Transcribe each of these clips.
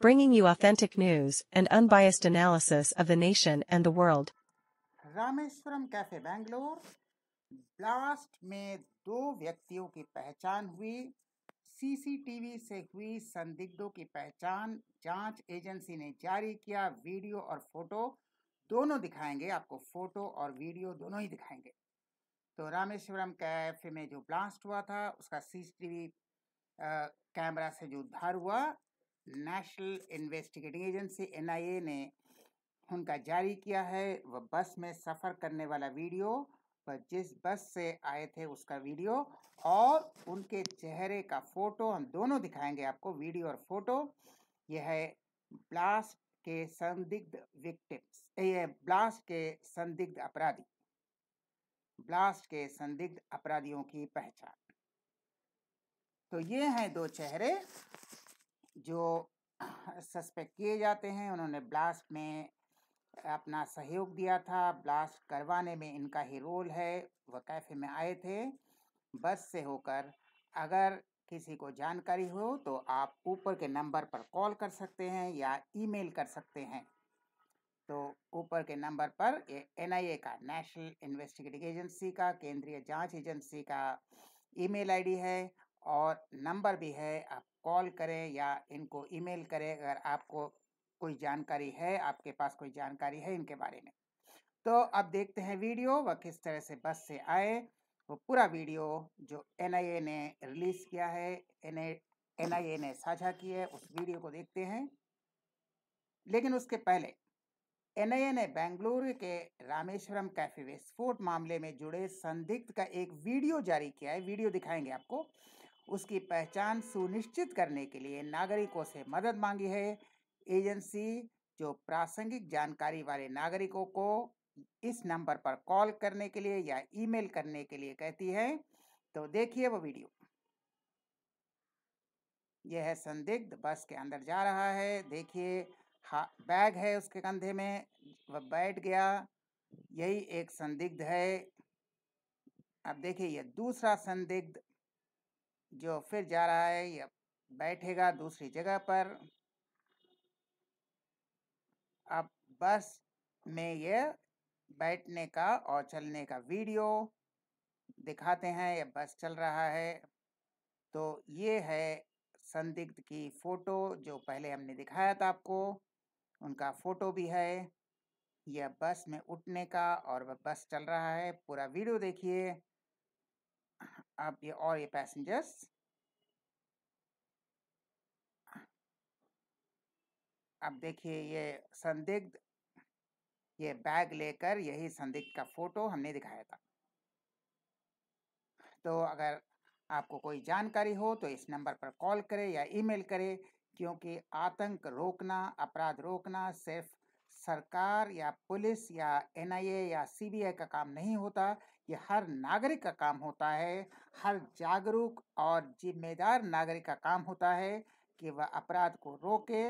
bringing you authentic news and unbiased analysis of the nation and the world. Rameshwaram cafe Bangalore blast में दो व्यक्तियों की पहचान हुई सीसीटीवी से हुई संदिग्धों की पहचान जांच एजेंसी ने जारी किया वीडियो और फोटो दोनों दिखाएंगे आपको फोटो और वीडियो दोनों ही दिखाएंगे तो रामेश्वरम कैफे में जो ब्लास्ट हुआ था उसका सीसीटीवी कैमरा से जो उद्धार हुआ नेशनल इन्वेस्टिगेटिंग एजेंसी एन ने उनका जारी किया है वह बस में सफ़र करने वाला वीडियो वह जिस बस से आए थे उसका वीडियो और उनके चेहरे का फ़ोटो हम दोनों दिखाएंगे आपको वीडियो और फोटो यह है ब्लास्ट के संदिग्ध विक्टिम्स यह ब्लास्ट के संदिग्ध अपराधी ब्लास्ट के संदिग्ध अपराधियों की पहचान तो ये हैं दो चेहरे जो सस्पेक्ट किए जाते हैं उन्होंने ब्लास्ट में अपना सहयोग दिया था ब्लास्ट करवाने में इनका ही रोल है वह कैफ़े में आए थे बस से होकर अगर किसी को जानकारी हो तो आप ऊपर के नंबर पर कॉल कर सकते हैं या ईमेल कर सकते हैं तो ऊपर के नंबर पर ये ए का नेशनल इन्वेस्टिगेटिंग एजेंसी का केंद्रीय जांच एजेंसी का ईमेल आईडी है और नंबर भी है आप कॉल करें या इनको ईमेल करें अगर आपको कोई जानकारी है आपके पास कोई जानकारी है इनके बारे में तो अब देखते हैं वीडियो वह किस तरह से बस से आए वो पूरा वीडियो जो एन ने रिलीज़ किया है एन आई ने साझा की है उस वीडियो को देखते हैं लेकिन उसके पहले ए ने बेंगलुरु के रामेश्वरम कैफे विस्फोट मामले में जुड़े संदिग्ध का एक वीडियो जारी किया है वीडियो दिखाएंगे आपको उसकी पहचान सुनिश्चित करने के लिए नागरिकों से मदद मांगी है एजेंसी जो प्रासंगिक जानकारी वाले नागरिकों को इस नंबर पर कॉल करने के लिए या ईमेल करने के लिए कहती है तो देखिए वो वीडियो यह है संदिग्ध बस के अंदर जा रहा है देखिए बैग है उसके कंधे में वह बैठ गया यही एक संदिग्ध है अब देखिए यह दूसरा संदिग्ध जो फिर जा रहा है या बैठेगा दूसरी जगह पर अब बस में ये बैठने का और चलने का वीडियो दिखाते हैं ये बस चल रहा है तो ये है संदिग्ध की फ़ोटो जो पहले हमने दिखाया था आपको उनका फ़ोटो भी है यह बस में उठने का और वह बस चल रहा है पूरा वीडियो देखिए अब ये और ये पैसेंजर्स अब देखिए ये संदिग्ध ये बैग लेकर यही संदिग्ध का फोटो हमने दिखाया था तो अगर आपको कोई जानकारी हो तो इस नंबर पर कॉल करें या ईमेल करें क्योंकि आतंक रोकना अपराध रोकना सिर्फ सरकार या पुलिस या एनआईए या सीबीआई का काम नहीं होता ये हर नागरिक का काम होता है हर जागरूक और जिम्मेदार नागरिक का काम होता है कि वह अपराध को रोके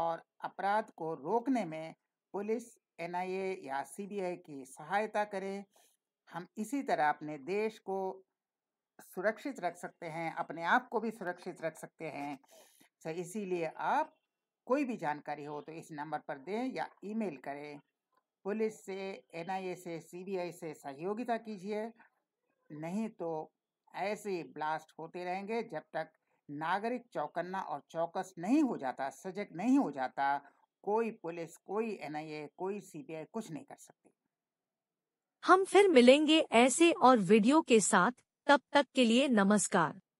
और अपराध को रोकने में पुलिस एनआईए या सीबीआई की सहायता करें हम इसी तरह अपने देश को सुरक्षित रख सकते हैं अपने आप को भी सुरक्षित रख सकते हैं तो इसीलिए आप कोई भी जानकारी हो तो इस नंबर पर दें या ईमेल करें पुलिस से एनआईए से सीबीआई से सहयोगिता कीजिए नहीं तो ऐसे ब्लास्ट होते रहेंगे जब तक नागरिक चौकन्ना और चौकस नहीं हो जाता सजग नहीं हो जाता कोई पुलिस कोई एनआईए कोई सीबीआई कुछ नहीं कर सकती हम फिर मिलेंगे ऐसे और वीडियो के साथ तब तक के लिए नमस्कार